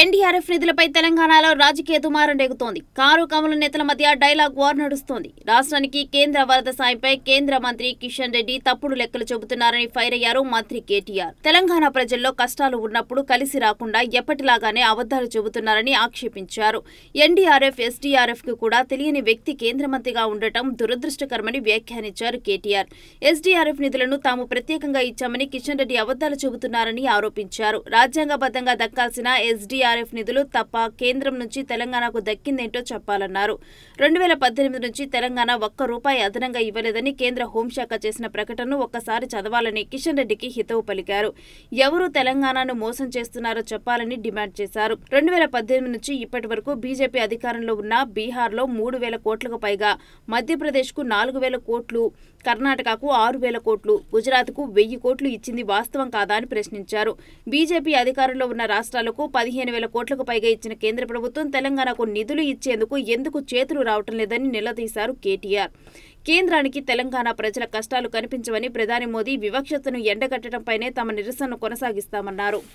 NDRF నిధులపై తెలంగాణలో రాజకీయ దుమారం రేగుతోంది కారు కమల నేతల మధ్య డైలాగ్ వార్ నడుస్తోంది రాష్ట్రానికి కేంద్ర వరద సాయంపై కేంద్ర మంత్రి కిషన్ రెడ్డి తప్పుడు లెక్కలు చెబుతున్నారని ఫైర్ అయ్యారు మంత్రి కేటీఆర్ తెలంగాణ ప్రజల్లో కష్టాలు ఉన్నప్పుడు కలిసి రాకుండా ఎప్పటిలాగానే అబద్దాలు చెబుతున్నారని ఆక్షేపించారు ఎన్డీఆర్ఎఫ్ ఎస్డీఆర్ఎఫ్ కు కూడా తెలియని వ్యక్తి కేంద్ర మంత్రిగా ఉండటం దురదృష్టకరమని వ్యాఖ్యానించారు కేటీఆర్ ఎస్డీఆర్ఎఫ్ నిధులను తాము ప్రత్యేకంగా ఇచ్చామని కిషన్ రెడ్డి అబద్దాలు చెబుతున్నారని ఆరోపించారు రాజ్యాంగబద్ధంగా దక్కాల్సిన ఎస్డీ ఎస్డీఆర్ఎఫ్ నిధులు తప్ప కేంద్రం నుంచి తెలంగాణకు దక్కిందేంటో చెప్పాలన్నారు రెండు వేల పద్దెనిమిది నుంచి తెలంగాణ ఒక్క రూపాయి అదనంగా ఇవ్వలేదని కేంద్ర హోంశాఖ చేసిన ప్రకటనను ఒక్కసారి చదవాలని కిషన్ రెడ్డికి హితవు పలికారు ఎవరు తెలంగాణను మోసం చేస్తున్నారో చెప్పాలని డిమాండ్ చేశారు రెండు వేల పద్దెనిమిది నుంచి ఇప్పటి వరకు బీజేపీ అధికారంలో ఉన్న బీహార్లో మూడు వేల కోట్లకు పైగా మధ్యప్రదేశ్కు నాలుగు వేల కోట్లు కర్ణాటకకు ఆరు వేల కోట్లు గుజరాత్కు వెయ్యి కోట్లు ఇచ్చింది వాస్తవం కాదా అని ప్రశ్నించారు బీజేపీ అధికారంలో ఉన్న రాష్ట్రాలకు పదిహేను పదిహేను వేల కోట్లకు పైగా ఇచ్చిన కేంద్ర ప్రభుత్వం తెలంగాణకు నిధులు ఇచ్చేందుకు ఎందుకు చేతులు రావటం లేదని నిలదీశారు కేటీఆర్ కేంద్రానికి తెలంగాణ ప్రజల కష్టాలు కనిపించవని ప్రధాని మోదీ వివక్షతను ఎండగట్టడంపైనే తమ నిరసనను కొనసాగిస్తామన్నారు